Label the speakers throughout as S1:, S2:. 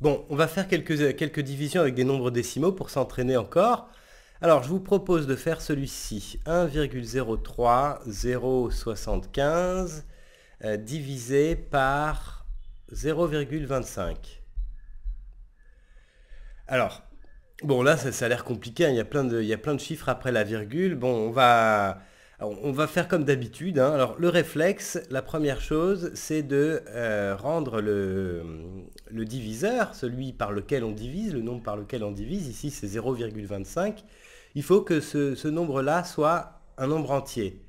S1: Bon, on va faire quelques, euh, quelques divisions avec des nombres décimaux pour s'entraîner encore. Alors, je vous propose de faire celui-ci. 1,03075 euh, divisé par 0,25. Alors, bon là, ça, a l'air compliqué. Hein. Il, y a plein de, il y a plein de chiffres après la virgule. Bon, on va on va faire comme d'habitude. Hein. Alors, le réflexe, la première chose, c'est de euh, rendre le, diviseur, celui par lequel on divise, le nombre par lequel on divise, ici c'est 0,25, il faut que ce, nombre-là soit un nombre entier.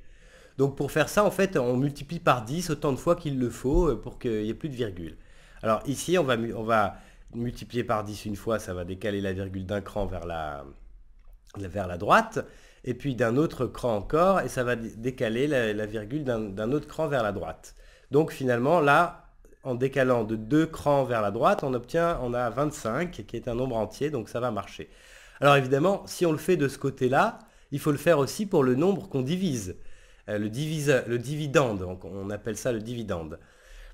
S1: Donc pour faire ça, en fait, on multiplie par 10 autant de fois qu'il le faut euh, pour qu'il n'y ait plus de virgule. Alors ici, on va, multiplier par 10 une fois, ça va décaler la virgule d'un cran vers la droite et puis d'un autre cran encore, et ça va décaler la, virgule d'un autre cran vers la droite. Donc finalement, là, en décalant de deux crans vers la droite, on obtient, on a 25, qui est un nombre entier, donc ça va marcher. Alors évidemment, si on le fait de ce côté-là, il faut le faire aussi pour le nombre qu'on divise. Euh, le, divise, le dividende, on appelle ça le dividende.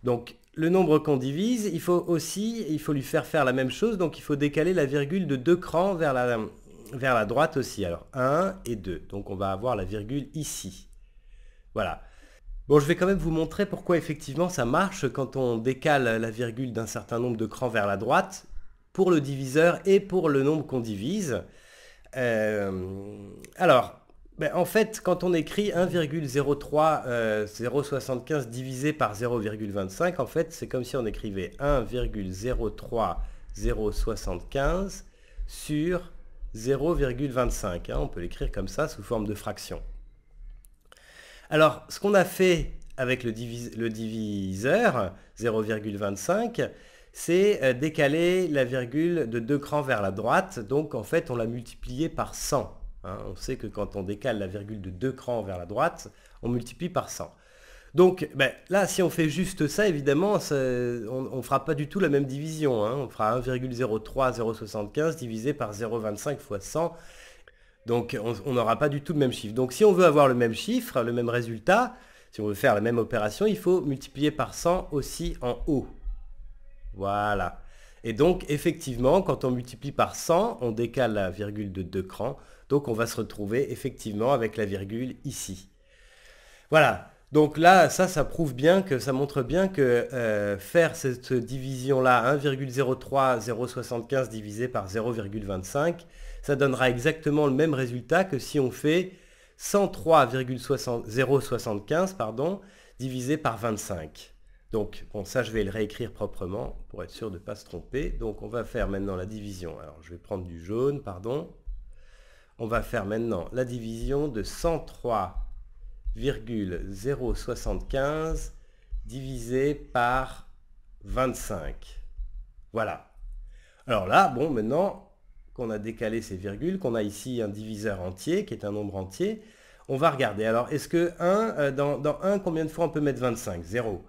S1: Donc le nombre qu'on divise, il faut aussi, il faut lui faire faire la même chose, donc il faut décaler la virgule de deux crans vers la, vers la droite aussi. Alors 1 et 2. Donc on va avoir la virgule ici. Voilà. Bon, je vais quand même vous montrer pourquoi effectivement ça marche quand on décale la virgule d'un certain nombre de crans vers la droite pour le diviseur et pour le nombre qu'on divise. Euh, alors, ben, en fait, quand on écrit 1,03075 0,75 euh, divisé par 0,25, en fait, c'est comme si on écrivait 1,03075 sur 0,25. Hein, on peut l'écrire comme ça sous forme de fraction. Alors, ce qu'on a fait avec le, diviseur 0,25, c'est euh, décaler la virgule de deux crans vers la droite. Donc, en fait, on l'a multiplié par 100. Hein. On sait que quand on décale la virgule de deux crans vers la droite, on multiplie par 100. Donc ben, là, si on fait juste ça, évidemment, on ne fera pas du tout la même division. Hein. On fera 1,03075 divisé par 0,25 fois 100. Donc on n'aura pas du tout le même chiffre. Donc si on veut avoir le même chiffre, le même résultat, si on veut faire la même opération, il faut multiplier par 100 aussi en haut. Voilà. Et donc effectivement, quand on multiplie par 100, on décale la virgule de deux crans. Donc on va se retrouver effectivement avec la virgule ici. Voilà. Donc là, ça, ça prouve bien que ça montre bien que euh, faire cette division-là, 1,03075 divisé par 0,25, ça donnera exactement le même résultat que si on fait 103,075 pardon, divisé par 25. Donc, bon, ça, je vais le réécrire proprement pour être sûr de ne pas se tromper. Donc, on va faire maintenant la division. Alors, je vais prendre du jaune, pardon. On va faire maintenant la division de 103 0,075 divisé par 25. Voilà. Alors là, bon, maintenant qu'on a décalé ces virgules, qu'on a ici un diviseur entier, qui est un nombre entier, on va regarder. Alors, est-ce que 1, euh, dans, dans, 1, combien de fois on peut mettre 25 0.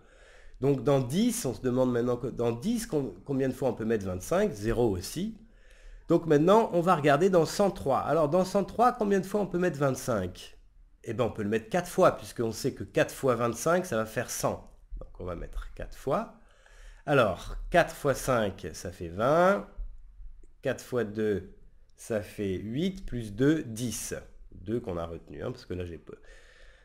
S1: Donc dans 10, on se demande maintenant, que dans 10, combien de fois on peut mettre 25 0 aussi. Donc maintenant, on va regarder dans 103. Alors dans 103, combien de fois on peut mettre 25 eh ben, on peut le mettre 4 fois, puisqu'on sait que 4 fois 25, ça va faire 100. Donc on va mettre 4 fois. Alors, 4 fois 5, ça fait 20. 4 fois 2, ça fait 8, plus 2, 10. 2 qu'on a retenu, hein, parce que là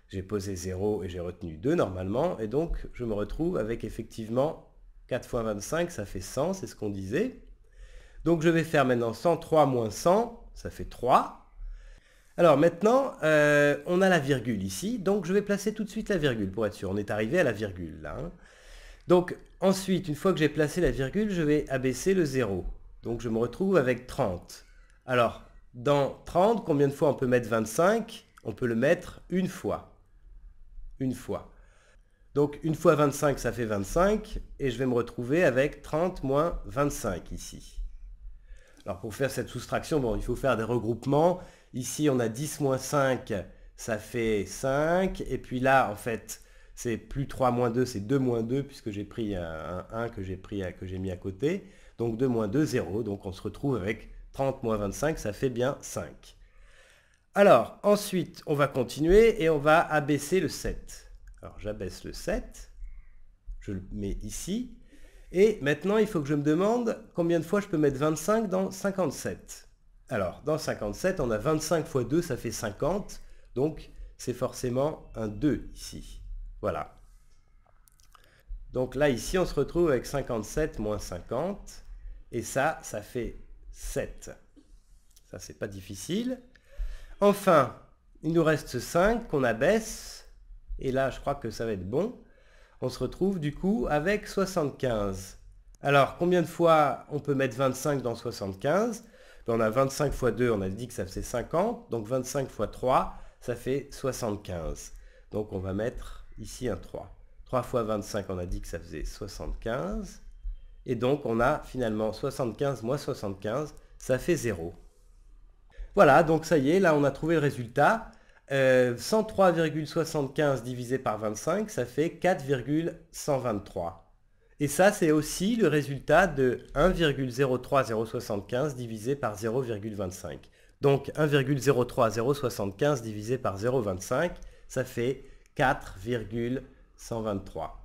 S1: j'ai posé 0 et j'ai retenu 2 normalement, et donc je me retrouve avec effectivement 4 fois 25, ça fait 100, c'est ce qu'on disait. Donc je vais faire maintenant 103 moins 100, ça fait 3. Alors maintenant, euh, on a la virgule ici, donc je vais placer tout de suite la virgule pour être sûr. On est arrivé à la virgule là. Hein. Donc ensuite, une fois que j'ai placé la virgule, je vais abaisser le 0. Donc je me retrouve avec 30. Alors, dans 30, combien de fois on peut mettre 25 On peut le mettre une fois. Une fois. Donc une fois 25, ça fait 25, et je vais me retrouver avec 30 moins 25 ici. Alors pour faire cette soustraction, bon, il faut faire des regroupements, Ici, on a 10 moins 5, ça fait 5. Et puis là, en fait, c'est plus 3 moins 2, c'est 2 moins 2, puisque j'ai pris un, 1 que j'ai que j'ai mis à côté. Donc 2 moins 2, 0. Donc on se retrouve avec 30 moins 25, ça fait bien 5. Alors, ensuite, on va continuer et on va abaisser le 7. Alors, j'abaisse le 7. Je le mets ici. Et maintenant, il faut que je me demande combien de fois je peux mettre 25 dans 57. Alors, dans 57, on a 25 fois 2, ça fait 50. Donc, c'est forcément un 2 ici. Voilà. Donc là, ici, on se retrouve avec 57 moins 50. Et ça, ça fait 7. Ça, c'est pas difficile. Enfin, il nous reste 5 qu'on abaisse. Et là, je crois que ça va être bon. On se retrouve du coup avec 75. Alors, combien de fois on peut mettre 25 dans 75 on a 25 fois 2, on a dit que ça faisait 50. Donc 25 fois 3, ça fait 75. Donc on va mettre ici un 3. 3 fois 25, on a dit que ça faisait 75. Et donc on a finalement 75 moins 75, ça fait 0. Voilà, donc ça y est, là on a trouvé le résultat. 103,75 euh, divisé par 25, ça fait 4,123. Et ça, c'est aussi le résultat de 1,03075 divisé par 0,25. Donc 1,03075 divisé par 0,25, ça fait 4,123.